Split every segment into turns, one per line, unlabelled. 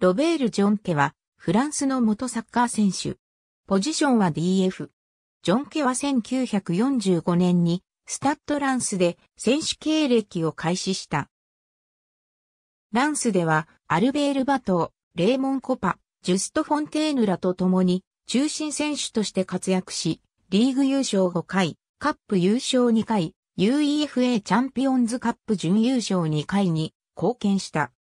ロベール・ジョンケは、フランスの元サッカー選手。ポジションは DF。ジョンケは1945年に、スタッドランスで選手経歴を開始した。ランスでは、アルベール・バトー、レーモン・コパ、ジュスト・フォンテーヌらと共に、中心選手として活躍し、リーグ優勝5回、カップ優勝2回、UEFA チャンピオンズカップ準優勝2回に貢献した。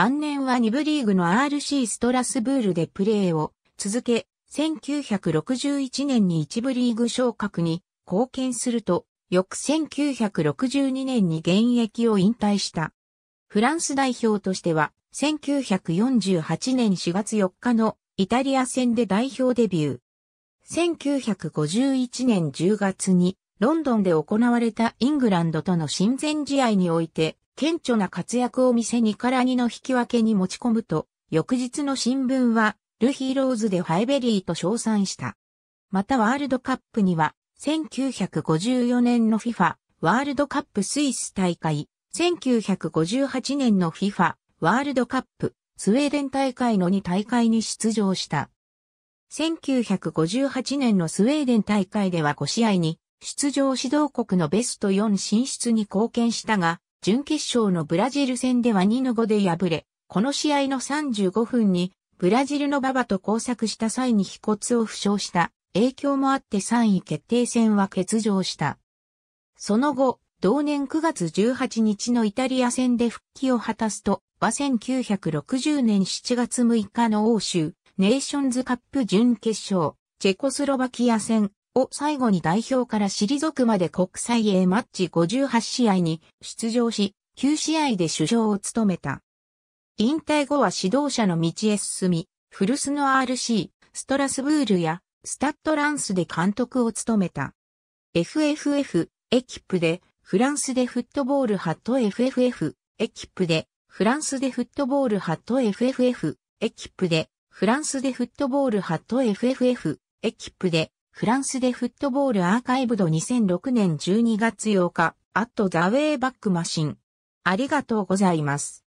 晩年は2部リーグの RC ストラスブールでプレーを続け、1961年に1部リーグ昇格に貢献すると、翌1962年に現役を引退した。フランス代表としては、1948年4月4日のイタリア戦で代表デビュー。1951年10月にロンドンで行われたイングランドとの親善試合において顕著な活躍を見せ2から2の引き分けに持ち込むと、翌日の新聞は、ルヒーローズでハイベリーと称賛した。またワールドカップには、1954年の FIFA ワールドカップスイス大会、1958年の FIFA ワールドカップスウェーデン大会の2大会に出場した。1958年のスウェーデン大会では5試合に出場指導国のベスト4進出に貢献したが、準決勝のブラジル戦では2の5で敗れ、この試合の35分にブラジルの馬場と交錯した際に飛骨を負傷した影響もあって3位決定戦は欠場した。その後、同年9月18日のイタリア戦で復帰を果たすと、は1960年7月6日の欧州ネーションズカップ準決勝、チェコスロバキア戦、を最後に代表から退くまで国際 A マッチ58試合に出場し、9試合で主将を務めた。引退後は指導者の道へ進み、古巣の RC、ストラスブールやスタッドランスで監督を務めた。FFF、エキップで、フランスでフットボールハット FFF、エキップで、フランスでフットボールハット FFF、エキップで、フランスでフットボールハット FFF、エキップで、フランスでフットボールアーカイブド2006年12月8日、アットザウェイバックマシン。ありがとうございます。